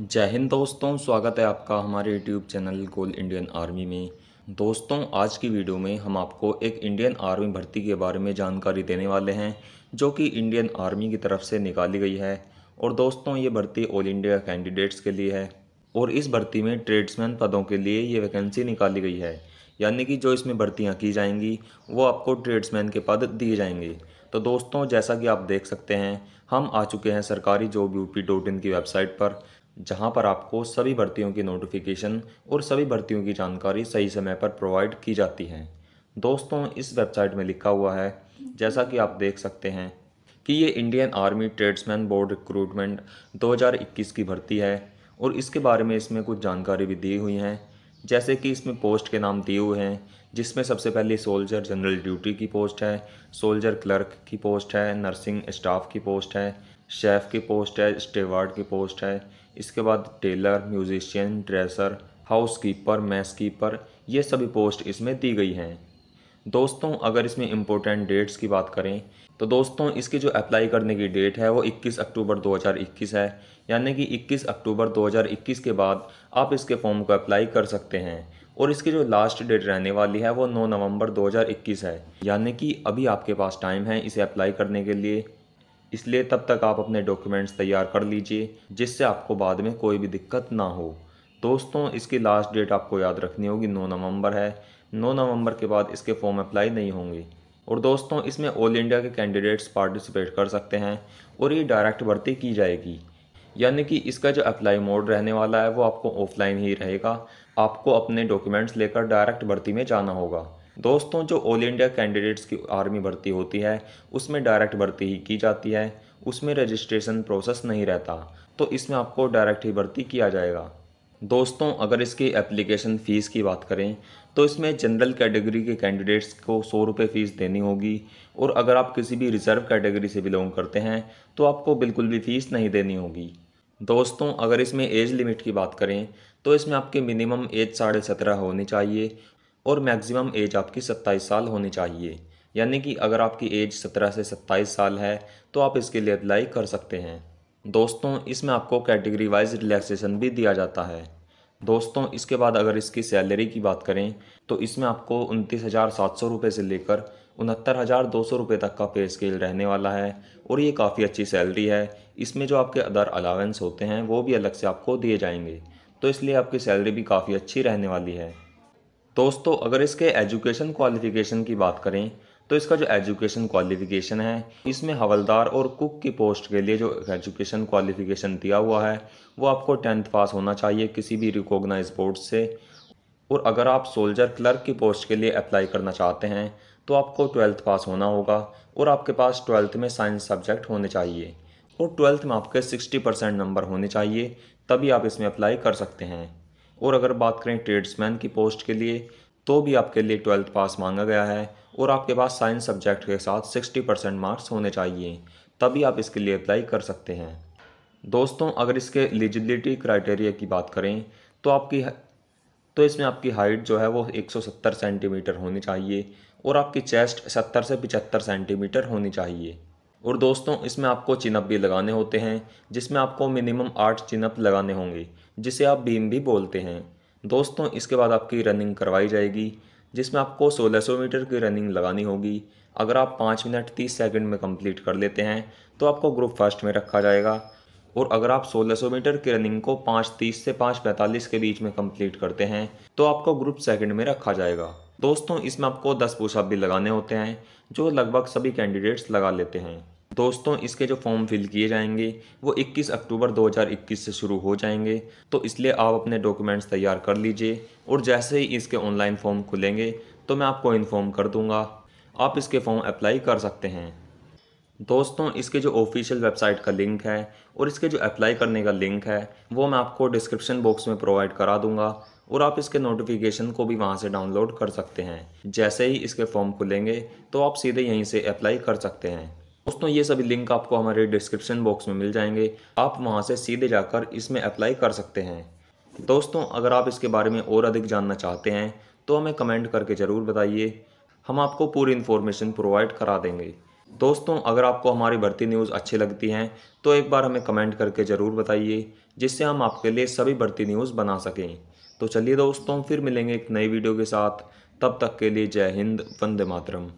जय हिंद दोस्तों स्वागत है आपका हमारे YouTube channel goal Indian army में दोस्तों आज की वीडियो में हम आपको एक इंडियन आर्मी भर्ती के बारे में जानकारी देने वाले हैं जो कि इंडियन आर्मी की तरफ से निकाली गई है और दोस्तों ये भर्ती ऑल इंडिया कैंडिडेट्स के लिए है और इस भर्ती में ट्रेड्समैन पदों के लिए ये वैकेंसी निकाली गई है यानी कि जो इसमें भर्तियाँ की जाएंगी वो आपको ट्रेड्समैन के पद दिए जाएंगे तो दोस्तों जैसा कि आप देख सकते हैं हम आ चुके हैं सरकारी जॉब यूपी डॉट इन की वेबसाइट पर जहां पर आपको सभी भर्तियों की नोटिफिकेशन और सभी भर्तियों की जानकारी सही समय पर प्रोवाइड की जाती है दोस्तों इस वेबसाइट में लिखा हुआ है जैसा कि आप देख सकते हैं कि ये Indian army tradesman board recruitment 2021 की भर्ती है और इसके बारे में इसमें कुछ जानकारी भी दी हुई हैं जैसे कि इसमें पोस्ट के नाम दिए हुए हैं जिसमें सबसे पहले सोल्जर जनरल ड्यूटी की पोस्ट है सोल्जर क्लर्क की पोस्ट है नर्सिंग स्टाफ की पोस्ट है शेफ़ की पोस्ट है स्टेवार्ड की पोस्ट है इसके बाद tailor musician dresser house keeper mess keeper ये सभी पोस्ट इसमें दी गई हैं दोस्तों अगर इसमें इम्पोर्टेंट डेट्स की बात करें तो दोस्तों इसकी जो अप्लाई करने की डेट है वो 21 अक्टूबर 2021 है यानी कि 21 अक्टूबर 2021 के बाद आप इसके फॉर्म को अप्लाई कर सकते हैं और इसकी जो लास्ट डेट रहने वाली है वो 9 नवंबर 2021 है यानी कि अभी आपके पास टाइम है इसे अप्लाई करने के लिए इसलिए तब तक आप अपने डॉक्यूमेंट्स तैयार कर लीजिए जिससे आपको बाद में कोई भी दिक्कत ना हो दोस्तों इसकी लास्ट डेट आपको याद रखनी होगी नौ नवंबर है नौ नवंबर के बाद इसके फॉर्म अप्लाई नहीं होंगे और दोस्तों इसमें ऑल इंडिया के कैंडिडेट्स पार्टिसिपेट कर सकते हैं और ये डायरेक्ट भर्ती की जाएगी यानी कि इसका जो अप्लाई मोड रहने वाला है वो आपको ऑफलाइन ही रहेगा आपको अपने डॉक्यूमेंट्स लेकर डायरेक्ट भर्ती में जाना होगा दोस्तों जो ऑल इंडिया कैंडिडेट्स की आर्मी भर्ती होती है उसमें डायरेक्ट भर्ती ही की जाती है उसमें रजिस्ट्रेशन प्रोसेस नहीं रहता तो इसमें आपको डायरेक्ट ही भर्ती किया जाएगा दोस्तों अगर इसकी एप्लीकेशन फ़ीस की बात करें तो इसमें जनरल कैटेगरी के कैंडिडेट्स को सौ रुपये फ़ीस देनी होगी और अगर आप किसी भी रिज़र्व कैटेगरी से बिलोंग करते हैं तो आपको बिल्कुल भी फ़ीस नहीं देनी होगी दोस्तों अगर इसमें एज लिमिट की बात करें तो इसमें आपकी मिनिमम एज साढ़े सत्रह होनी चाहिए और मैक्सिमम एज आपकी सत्ताईस साल होनी चाहिए यानी कि अगर आपकी एज सत्रह से सत्ताईस साल है तो आप इसके लिए अप्लाई कर सकते हैं दोस्तों इसमें आपको कैटेगरी वाइज रिलैक्सेशन भी दिया जाता है दोस्तों इसके बाद अगर इसकी सैलरी की बात करें तो इसमें आपको उनतीस हज़ार सात सौ रुपये से लेकर उनहत्तर हज़ार दो सौ रुपये तक का पे स्केल रहने वाला है और ये काफ़ी अच्छी सैलरी है इसमें जो आपके अदर अलावेंस होते हैं वो भी अलग से आपको दिए जाएंगे तो इसलिए आपकी सैलरी भी काफ़ी अच्छी रहने वाली है दोस्तों अगर इसके एजुकेशन क्वालिफ़िकेशन की बात करें तो इसका जो एजुकेशन क्वालिफ़िकेशन है इसमें हवलदार और कुक की पोस्ट के लिए जो एजुकेशन क्वालिफ़िकेशन दिया हुआ है वो आपको टेंथ पास होना चाहिए किसी भी रिकॉग्नाइज बोर्ड से और अगर आप सोल्जर क्लर्क की पोस्ट के लिए अप्लाई करना चाहते हैं तो आपको ट्वेल्थ पास होना होगा और आपके पास ट्वेल्थ में साइंस सब्जेक्ट होने चाहिए और ट्वेल्थ में आपके सिक्सटी परसेंट नंबर होने चाहिए तभी आप इसमें अप्लाई कर सकते हैं और अगर बात करें ट्रेड्समैन की पोस्ट के लिए तो भी आपके लिए ट्वेल्थ पास मांगा गया है और आपके पास साइंस सब्जेक्ट के साथ 60 परसेंट मार्क्स होने चाहिए तभी आप इसके लिए अप्लाई कर सकते हैं दोस्तों अगर इसके एलिजिबिलिटी क्राइटेरिया की बात करें तो आपकी तो इसमें आपकी हाइट जो है वो 170 सेंटीमीटर होनी चाहिए और आपकी चेस्ट 70 से 75 सेंटीमीटर होनी चाहिए और दोस्तों इसमें आपको चिनप भी लगाने होते हैं जिसमें आपको मिनिमम आठ चिनप लगाने होंगे जिसे आप बीम भी बोलते हैं दोस्तों इसके बाद आपकी रनिंग करवाई जाएगी जिसमें आपको 1600 मीटर की रनिंग लगानी होगी अगर आप पाँच मिनट तीस सेकंड में कंप्लीट कर लेते हैं तो आपको ग्रुप फर्स्ट में रखा जाएगा और अगर आप 1600 मीटर की रनिंग को पाँच तीस से पाँच पैंतालीस के बीच में कंप्लीट करते हैं तो आपको ग्रुप सेकंड में रखा जाएगा दोस्तों इसमें आपको दस पुशअप भी लगाने होते हैं जो लगभग सभी कैंडिडेट्स लगा लेते हैं दोस्तों इसके जो फॉर्म फिल किए जाएंगे वो 21 अक्टूबर 2021 से शुरू हो जाएंगे तो इसलिए आप अपने डॉक्यूमेंट्स तैयार कर लीजिए और जैसे ही इसके ऑनलाइन फॉर्म खुलेंगे तो मैं आपको इन्फॉर्म कर दूंगा आप इसके फॉर्म अप्लाई कर सकते हैं दोस्तों इसके जो ऑफिशियल वेबसाइट का लिंक है और इसके जो अप्लाई करने का लिंक है वो मैं आपको डिस्क्रिप्शन बॉक्स में प्रोवाइड करा दूंगा और आप इसके नोटिफिकेशन को भी वहाँ से डाउनलोड कर सकते हैं जैसे ही इसके फॉर्म खुलेंगे तो आप सीधे यहीं से अप्लाई कर सकते हैं दोस्तों ये सभी लिंक आपको हमारे डिस्क्रिप्शन बॉक्स में मिल जाएंगे आप वहाँ से सीधे जाकर इसमें अप्लाई कर सकते हैं दोस्तों अगर आप इसके बारे में और अधिक जानना चाहते हैं तो हमें कमेंट करके ज़रूर बताइए हम आपको पूरी इन्फॉर्मेशन प्रोवाइड करा देंगे दोस्तों अगर आपको हमारी भर्ती न्यूज़ अच्छी लगती हैं तो एक बार हमें कमेंट करके ज़रूर बताइए जिससे हम आपके लिए सभी भर्ती न्यूज़ बना सकें तो चलिए दोस्तों फिर मिलेंगे एक नई वीडियो के साथ तब तक के लिए जय हिंद वंदे मातरम